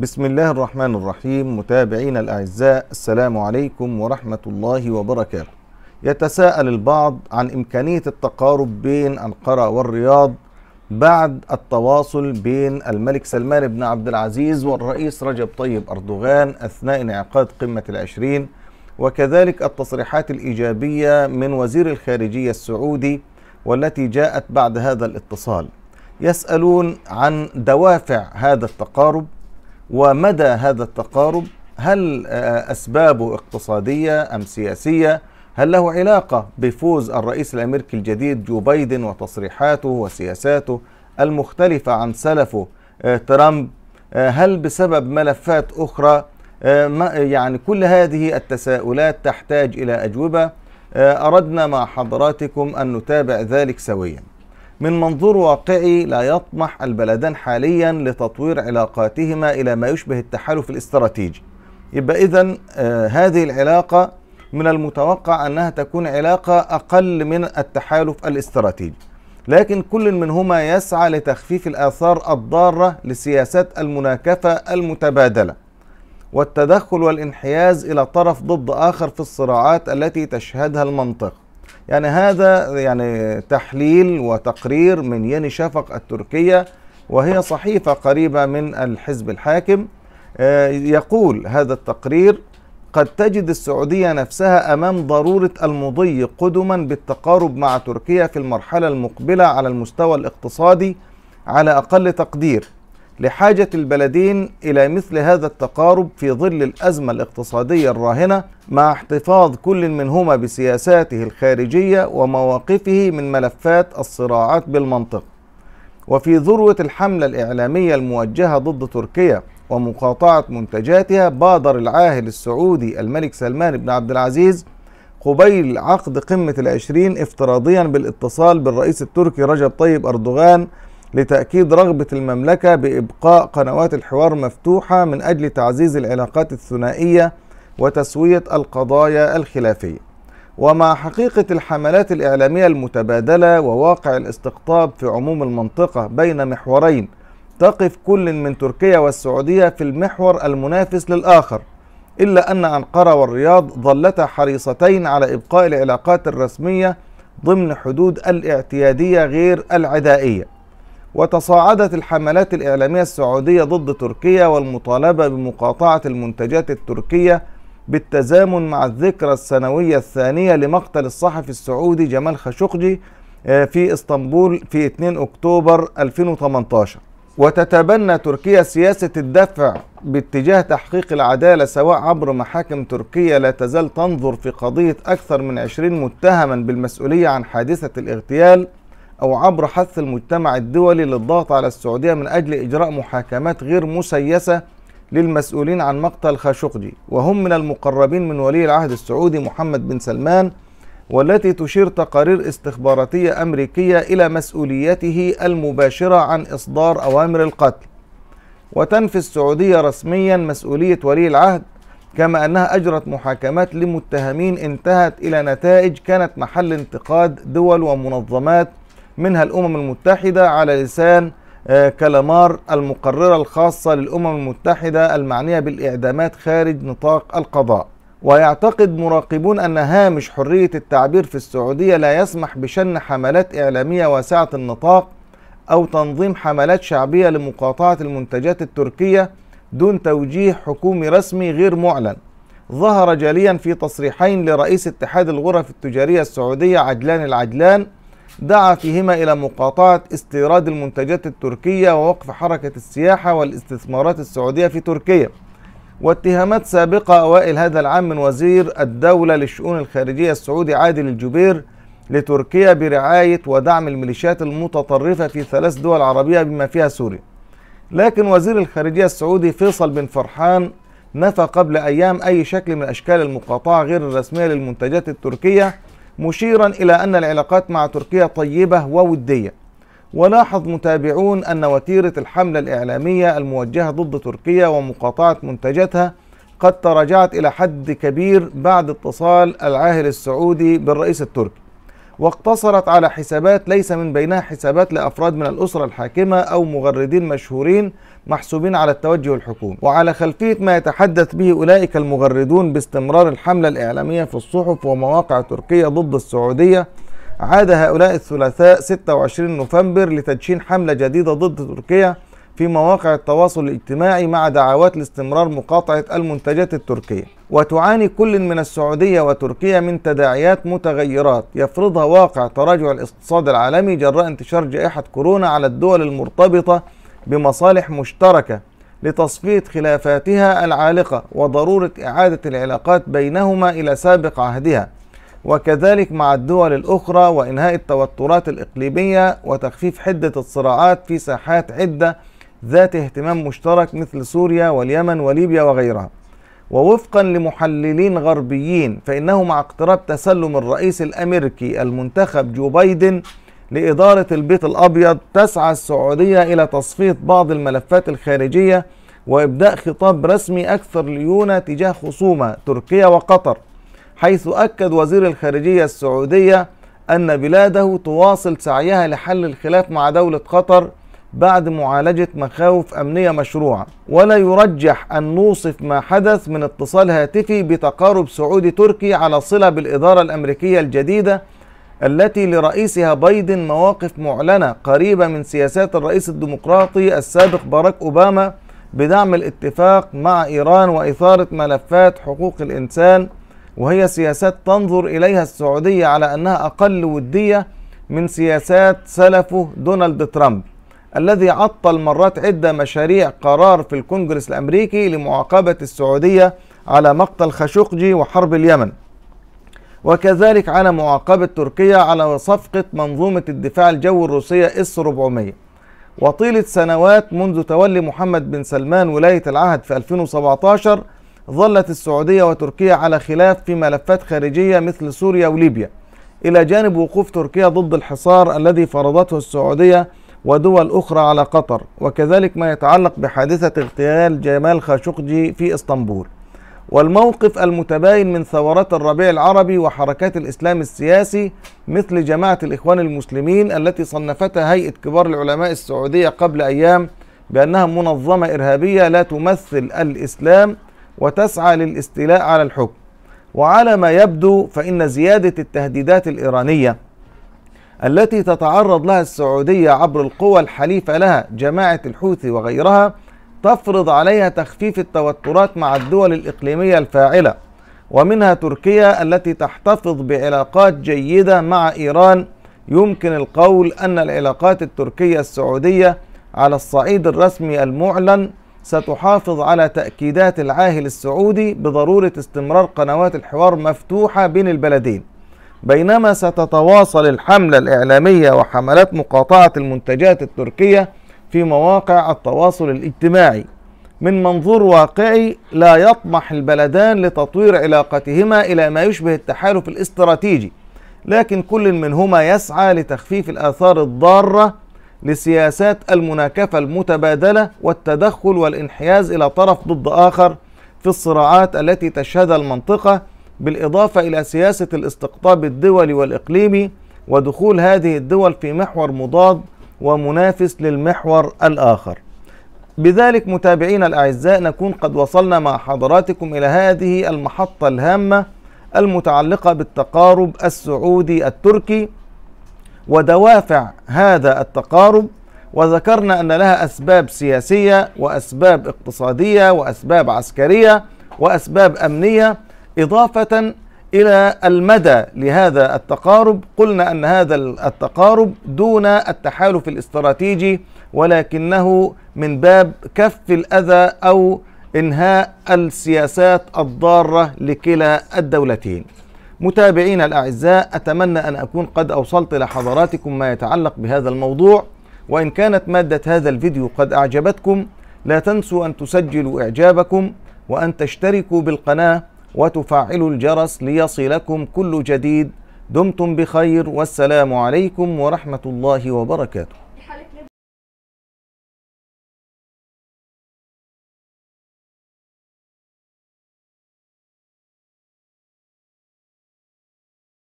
بسم الله الرحمن الرحيم متابعينا الأعزاء السلام عليكم ورحمة الله وبركاته يتساءل البعض عن إمكانية التقارب بين أنقرة والرياض بعد التواصل بين الملك سلمان بن عبد العزيز والرئيس رجب طيب أردوغان أثناء انعقاد قمة العشرين وكذلك التصريحات الإيجابية من وزير الخارجية السعودي والتي جاءت بعد هذا الاتصال يسألون عن دوافع هذا التقارب ومدى هذا التقارب هل آه، أسبابه اقتصادية أم سياسية هل له علاقة بفوز الرئيس الأمريكي الجديد جو بايدن وتصريحاته وسياساته المختلفة عن سلفه آه، ترامب آه، هل بسبب ملفات أخرى يعني كل هذه التساؤلات تحتاج إلى أجوبة أردنا مع حضراتكم أن نتابع ذلك سوياً من منظور واقعي لا يطمح البلدان حاليا لتطوير علاقاتهما الى ما يشبه التحالف الاستراتيجي يبقى اذا آه، هذه العلاقه من المتوقع انها تكون علاقه اقل من التحالف الاستراتيجي لكن كل منهما يسعى لتخفيف الاثار الضاره لسياسات المناكفه المتبادله والتدخل والانحياز الى طرف ضد اخر في الصراعات التي تشهدها المنطقه يعني هذا يعني تحليل وتقرير من يني شفق التركية وهي صحيفة قريبة من الحزب الحاكم آه، يقول هذا التقرير قد تجد السعودية نفسها أمام ضرورة المضي قدما بالتقارب مع تركيا في المرحلة المقبلة على المستوى الاقتصادي على أقل تقدير لحاجة البلدين إلى مثل هذا التقارب في ظل الأزمة الاقتصادية الراهنة مع احتفاظ كل منهما بسياساته الخارجية ومواقفه من ملفات الصراعات بالمنطق. وفي ذروة الحملة الإعلامية الموجهة ضد تركيا ومقاطعة منتجاتها بادر العاهل السعودي الملك سلمان بن عبد العزيز قبيل عقد قمة العشرين افتراضيا بالاتصال بالرئيس التركي رجب طيب أردوغان لتأكيد رغبة المملكة بإبقاء قنوات الحوار مفتوحة من أجل تعزيز العلاقات الثنائية وتسوية القضايا الخلافية. ومع حقيقة الحملات الإعلامية المتبادلة وواقع الاستقطاب في عموم المنطقة بين محورين تقف كل من تركيا والسعودية في المحور المنافس للآخر إلا أن أنقرة والرياض ظلتا حريصتين على إبقاء العلاقات الرسمية ضمن حدود الاعتيادية غير العدائية وتصاعدت الحملات الإعلامية السعودية ضد تركيا والمطالبة بمقاطعة المنتجات التركية بالتزامن مع الذكرى السنوية الثانية لمقتل الصحفي السعودي جمال خاشقجي آه، في اسطنبول في 2 أكتوبر 2018 وتتبنى تركيا سياسة الدفع باتجاه تحقيق العدالة سواء عبر محاكم تركيا لا تزال تنظر في قضية أكثر من 20 متهما بالمسؤولية عن حادثة الاغتيال أو عبر حث المجتمع الدولي للضغط على السعودية من أجل إجراء محاكمات غير مسيسة للمسؤولين عن مقتل خاشقجي وهم من المقربين من ولي العهد السعودي محمد بن سلمان والتي تشير تقارير استخباراتية أمريكية إلى مسؤوليته المباشرة عن إصدار أوامر القتل وتنفي السعودية رسميا مسؤولية ولي العهد كما أنها أجرت محاكمات لمتهمين انتهت إلى نتائج كانت محل انتقاد دول ومنظمات منها الأمم المتحدة على لسان آه، كلامار المقررة الخاصة للأمم المتحدة المعنية بالإعدامات خارج نطاق القضاء ويعتقد مراقبون أن هامش حرية التعبير في السعودية لا يسمح بشن حملات إعلامية واسعة النطاق أو تنظيم حملات شعبية لمقاطعة المنتجات التركية دون توجيه حكومي رسمي غير معلن ظهر جليا في تصريحين لرئيس اتحاد الغرف التجارية السعودية عدلان العدلان دعا فيهما إلى مقاطعة استيراد المنتجات التركية ووقف حركة السياحة والاستثمارات السعودية في تركيا واتهامات سابقة أوائل هذا العام من وزير الدولة للشؤون الخارجية السعودي عادل الجبير لتركيا برعاية ودعم الميليشيات المتطرفة في ثلاث دول عربية بما فيها سوريا لكن وزير الخارجية السعودي فيصل بن فرحان نفى قبل أيام أي شكل من أشكال المقاطعة غير الرسمية للمنتجات التركية مشيرا إلى أن العلاقات مع تركيا طيبة وودية ولاحظ متابعون أن وتيرة الحملة الإعلامية الموجهة ضد تركيا ومقاطعة منتجاتها قد تراجعت إلى حد كبير بعد اتصال العاهل السعودي بالرئيس التركي واقتصرت على حسابات ليس من بينها حسابات لأفراد من الأسرة الحاكمة أو مغردين مشهورين محسوبين على التوجه الحكومي وعلى خلفية ما يتحدث به أولئك المغردون باستمرار الحملة الإعلامية في الصحف ومواقع تركيا ضد السعودية عاد هؤلاء الثلاثاء 26 نوفمبر لتدشين حملة جديدة ضد تركيا في مواقع التواصل الاجتماعي مع دعوات لاستمرار مقاطعة المنتجات التركية وتعاني كل من السعودية وتركيا من تداعيات متغيرات يفرضها واقع تراجع الاقتصاد العالمي جراء انتشار جائحة كورونا على الدول المرتبطة بمصالح مشتركة لتصفية خلافاتها العالقة وضرورة إعادة العلاقات بينهما إلى سابق عهدها وكذلك مع الدول الأخرى وإنهاء التوترات الإقليمية وتخفيف حدة الصراعات في ساحات عدة ذات اهتمام مشترك مثل سوريا واليمن وليبيا وغيرها ووفقا لمحللين غربيين فإنه مع اقتراب تسلم الرئيس الأمريكي المنتخب جو بايدن لإدارة البيت الأبيض تسعى السعودية إلى تصفية بعض الملفات الخارجية وإبداء خطاب رسمي أكثر ليونة تجاه خصومة تركيا وقطر حيث أكد وزير الخارجية السعودية أن بلاده تواصل سعيها لحل الخلاف مع دولة قطر بعد معالجة مخاوف أمنية مشروعة ولا يرجح أن نوصف ما حدث من اتصال هاتفي بتقارب سعودي تركي على صلة بالإدارة الأمريكية الجديدة التي لرئيسها بايدن مواقف معلنة قريبة من سياسات الرئيس الديمقراطي السابق باراك أوباما بدعم الاتفاق مع إيران وإثارة ملفات حقوق الإنسان وهي سياسات تنظر إليها السعودية على أنها أقل ودية من سياسات سلفه دونالد ترامب الذي عطل مرات عدة مشاريع قرار في الكونجرس الأمريكي لمعاقبة السعودية على مقتل خاشقجي وحرب اليمن وكذلك على معاقبة تركيا على صفقة منظومة الدفاع الجوي الروسية إس 400 وطيلة سنوات منذ تولي محمد بن سلمان ولاية العهد في 2017 ظلت السعودية وتركيا على خلاف في ملفات خارجية مثل سوريا وليبيا إلى جانب وقوف تركيا ضد الحصار الذي فرضته السعودية ودول أخرى على قطر وكذلك ما يتعلق بحادثة اغتيال جمال خاشقجي في اسطنبول والموقف المتباين من ثورات الربيع العربي وحركات الإسلام السياسي مثل جماعة الإخوان المسلمين التي صنفتها هيئة كبار العلماء السعودية قبل أيام بأنها منظمة إرهابية لا تمثل الإسلام وتسعى للاستيلاء على الحكم وعلى ما يبدو فإن زيادة التهديدات الإيرانية التي تتعرض لها السعودية عبر القوى الحليفة لها جماعة الحوثي وغيرها تفرض عليها تخفيف التوترات مع الدول الإقليمية الفاعلة ومنها تركيا التي تحتفظ بعلاقات جيدة مع إيران يمكن القول أن العلاقات التركية السعودية على الصعيد الرسمي المعلن ستحافظ على تأكيدات العاهل السعودي بضرورة استمرار قنوات الحوار مفتوحة بين البلدين بينما ستتواصل الحملة الإعلامية وحملات مقاطعة المنتجات التركية في مواقع التواصل الاجتماعي من منظور واقعي لا يطمح البلدان لتطوير علاقتهما إلى ما يشبه التحالف الاستراتيجي لكن كل منهما يسعى لتخفيف الآثار الضارة لسياسات المناكفة المتبادلة والتدخل والانحياز إلى طرف ضد آخر في الصراعات التي تشهدها المنطقة بالإضافة إلى سياسة الاستقطاب الدولي والإقليمي ودخول هذه الدول في محور مضاد ومنافس للمحور الآخر بذلك متابعينا الأعزاء نكون قد وصلنا مع حضراتكم إلى هذه المحطة الهامة المتعلقة بالتقارب السعودي التركي ودوافع هذا التقارب وذكرنا أن لها أسباب سياسية وأسباب اقتصادية وأسباب عسكرية وأسباب أمنية إضافة إلى المدى لهذا التقارب قلنا أن هذا التقارب دون التحالف الاستراتيجي ولكنه من باب كف الأذى أو إنهاء السياسات الضارة لكلا الدولتين متابعين الأعزاء أتمنى أن أكون قد أوصلت لحضراتكم ما يتعلق بهذا الموضوع وإن كانت مادة هذا الفيديو قد أعجبتكم لا تنسوا أن تسجلوا إعجابكم وأن تشتركوا بالقناة وتفعلوا الجرس ليصلكم كل جديد دمتم بخير والسلام عليكم ورحمه الله وبركاته